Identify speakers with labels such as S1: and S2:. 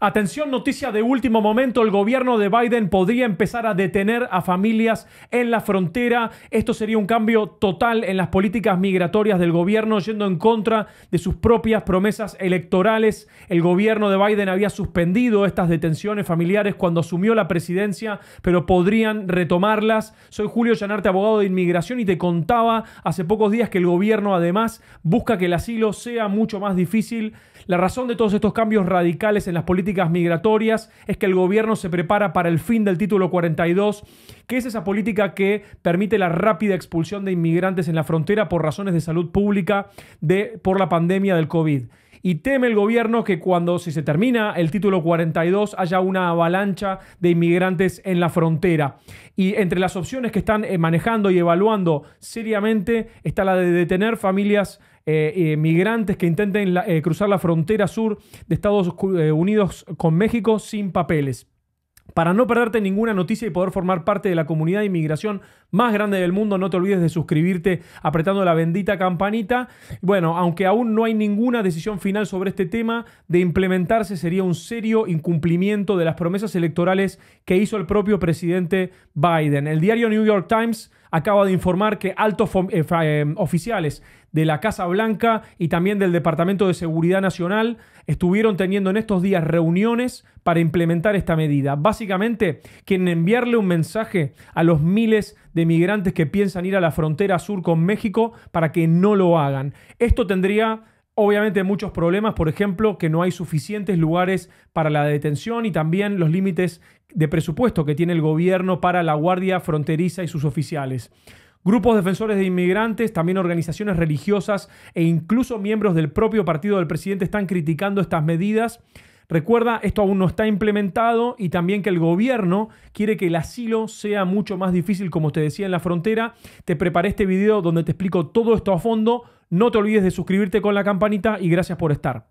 S1: Atención, noticia de último momento, el gobierno de Biden podría empezar a detener a familias en la frontera. Esto sería un cambio total en las políticas migratorias del gobierno, yendo en contra de sus propias promesas electorales. El gobierno de Biden había suspendido estas detenciones familiares cuando asumió la presidencia, pero podrían retomarlas. Soy Julio Llanarte, abogado de inmigración, y te contaba hace pocos días que el gobierno además busca que el asilo sea mucho más difícil. La razón de todos estos cambios radicales en las políticas políticas migratorias, es que el gobierno se prepara para el fin del título 42, que es esa política que permite la rápida expulsión de inmigrantes en la frontera por razones de salud pública de, por la pandemia del COVID y teme el gobierno que cuando, si se termina el título 42, haya una avalancha de inmigrantes en la frontera. Y entre las opciones que están eh, manejando y evaluando seriamente está la de detener familias inmigrantes eh, eh, que intenten cruzar la frontera sur de Estados Unidos con México sin papeles. Para no perderte ninguna noticia y poder formar parte de la comunidad de inmigración más grande del mundo, no te olvides de suscribirte apretando la bendita campanita. Bueno, aunque aún no hay ninguna decisión final sobre este tema, de implementarse sería un serio incumplimiento de las promesas electorales que hizo el propio presidente Biden. El diario New York Times acaba de informar que altos eh, em, oficiales de la Casa Blanca y también del Departamento de Seguridad Nacional estuvieron teniendo en estos días reuniones para implementar esta medida. Básicamente, quieren enviarle un mensaje a los miles de migrantes que piensan ir a la frontera sur con México para que no lo hagan. Esto tendría Obviamente muchos problemas, por ejemplo, que no hay suficientes lugares para la detención y también los límites de presupuesto que tiene el gobierno para la Guardia Fronteriza y sus oficiales. Grupos defensores de inmigrantes, también organizaciones religiosas e incluso miembros del propio partido del presidente están criticando estas medidas. Recuerda, esto aún no está implementado y también que el gobierno quiere que el asilo sea mucho más difícil, como te decía, en la frontera. Te preparé este video donde te explico todo esto a fondo. No te olvides de suscribirte con la campanita y gracias por estar.